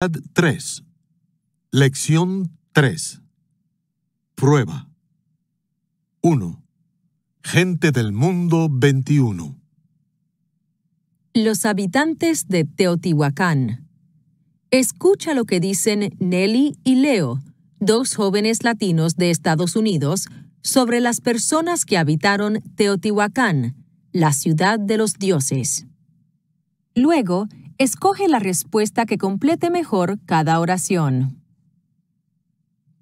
3. Lección 3. Prueba. 1. Gente del Mundo 21. Los habitantes de Teotihuacán. Escucha lo que dicen Nelly y Leo, dos jóvenes latinos de Estados Unidos, sobre las personas que habitaron Teotihuacán, la ciudad de los dioses. Luego, Escoge la respuesta que complete mejor cada oración.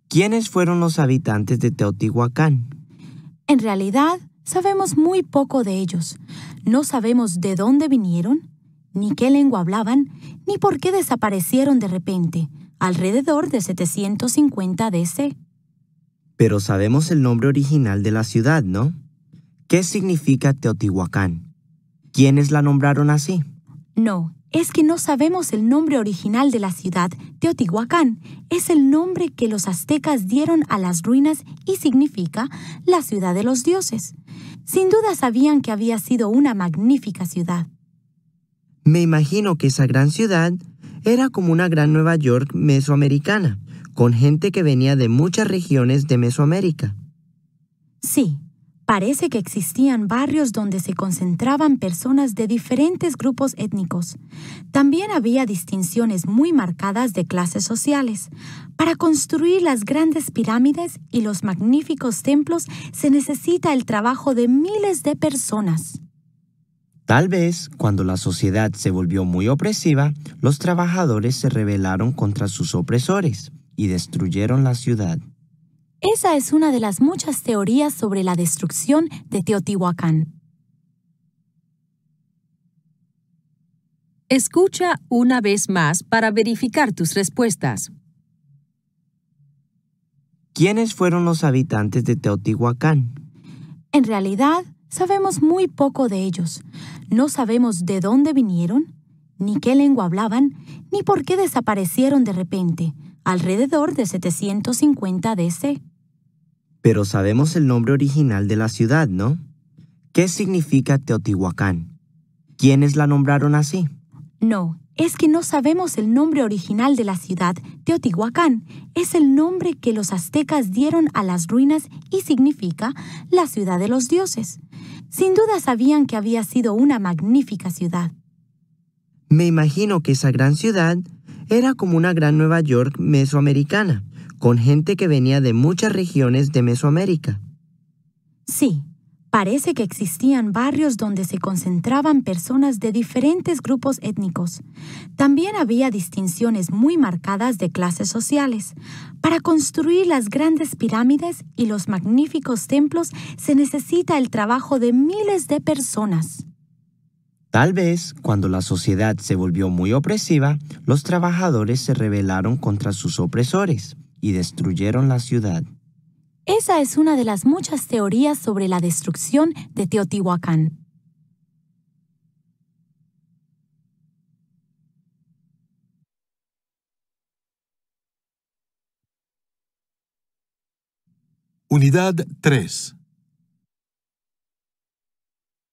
¿Quiénes fueron los habitantes de Teotihuacán? En realidad, sabemos muy poco de ellos. No sabemos de dónde vinieron, ni qué lengua hablaban, ni por qué desaparecieron de repente, alrededor de 750 DC. Pero sabemos el nombre original de la ciudad, ¿no? ¿Qué significa Teotihuacán? ¿Quiénes la nombraron así? No, es que no sabemos el nombre original de la ciudad, Teotihuacán. Es el nombre que los aztecas dieron a las ruinas y significa la ciudad de los dioses. Sin duda sabían que había sido una magnífica ciudad. Me imagino que esa gran ciudad era como una gran Nueva York mesoamericana, con gente que venía de muchas regiones de Mesoamérica. Sí, Parece que existían barrios donde se concentraban personas de diferentes grupos étnicos. También había distinciones muy marcadas de clases sociales. Para construir las grandes pirámides y los magníficos templos se necesita el trabajo de miles de personas. Tal vez, cuando la sociedad se volvió muy opresiva, los trabajadores se rebelaron contra sus opresores y destruyeron la ciudad. Esa es una de las muchas teorías sobre la destrucción de Teotihuacán. Escucha una vez más para verificar tus respuestas. ¿Quiénes fueron los habitantes de Teotihuacán? En realidad, sabemos muy poco de ellos. No sabemos de dónde vinieron, ni qué lengua hablaban, ni por qué desaparecieron de repente, alrededor de 750 DC. Pero sabemos el nombre original de la ciudad, ¿no? ¿Qué significa Teotihuacán? ¿Quiénes la nombraron así? No, es que no sabemos el nombre original de la ciudad, Teotihuacán. Es el nombre que los aztecas dieron a las ruinas y significa la ciudad de los dioses. Sin duda sabían que había sido una magnífica ciudad. Me imagino que esa gran ciudad era como una gran Nueva York mesoamericana, con gente que venía de muchas regiones de Mesoamérica. Sí, parece que existían barrios donde se concentraban personas de diferentes grupos étnicos. También había distinciones muy marcadas de clases sociales. Para construir las grandes pirámides y los magníficos templos se necesita el trabajo de miles de personas. Tal vez, cuando la sociedad se volvió muy opresiva, los trabajadores se rebelaron contra sus opresores y destruyeron la ciudad. Esa es una de las muchas teorías sobre la destrucción de Teotihuacán. Unidad 3.